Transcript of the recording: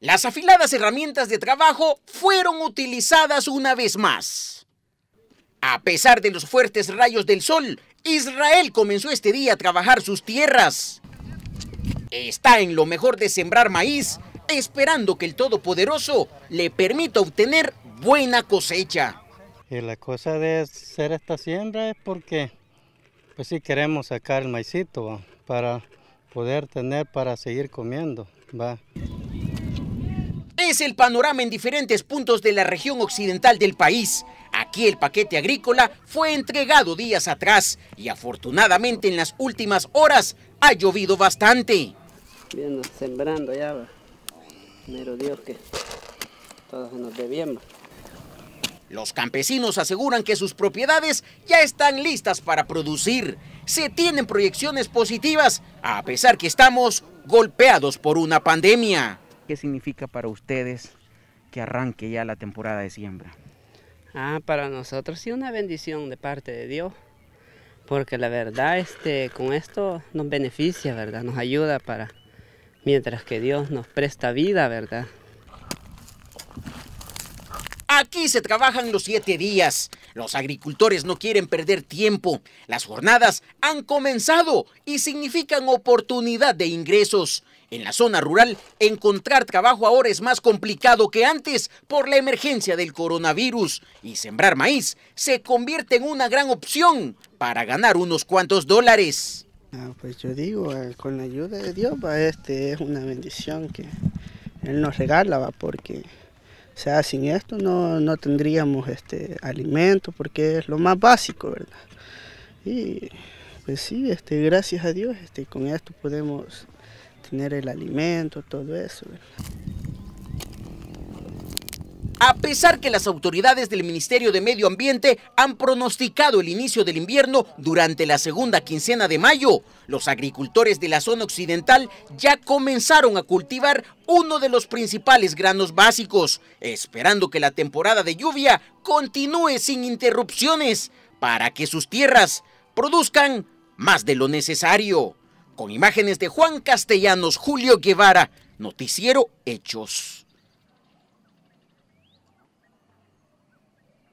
Las afiladas herramientas de trabajo fueron utilizadas una vez más. A pesar de los fuertes rayos del sol, Israel comenzó este día a trabajar sus tierras. Está en lo mejor de sembrar maíz, esperando que el Todopoderoso le permita obtener buena cosecha. Y la cosa de hacer esta siembra es porque, pues si queremos sacar el maicito para poder tener para seguir comiendo. ¿va? el panorama en diferentes puntos de la región occidental del país. Aquí el paquete agrícola fue entregado días atrás y afortunadamente en las últimas horas ha llovido bastante. sembrando ya, Los campesinos aseguran que sus propiedades ya están listas para producir. Se tienen proyecciones positivas, a pesar que estamos golpeados por una pandemia. ¿qué significa para ustedes que arranque ya la temporada de siembra? Ah, para nosotros sí una bendición de parte de Dios, porque la verdad este, con esto nos beneficia, ¿verdad? Nos ayuda para, mientras que Dios nos presta vida, ¿verdad? Aquí se trabajan los siete días. Los agricultores no quieren perder tiempo. Las jornadas han comenzado y significan oportunidad de ingresos. En la zona rural, encontrar trabajo ahora es más complicado que antes por la emergencia del coronavirus y sembrar maíz se convierte en una gran opción para ganar unos cuantos dólares. Ah, pues yo digo, ah, con la ayuda de Dios, este es una bendición que Él nos regala, porque sea, sin esto no, no tendríamos este alimento, porque es lo más básico, ¿verdad? Y pues sí, este, gracias a Dios, este, con esto podemos tener el alimento, todo eso. A pesar que las autoridades del Ministerio de Medio Ambiente han pronosticado el inicio del invierno durante la segunda quincena de mayo, los agricultores de la zona occidental ya comenzaron a cultivar uno de los principales granos básicos, esperando que la temporada de lluvia continúe sin interrupciones para que sus tierras produzcan más de lo necesario con imágenes de Juan Castellanos, Julio Guevara, Noticiero Hechos.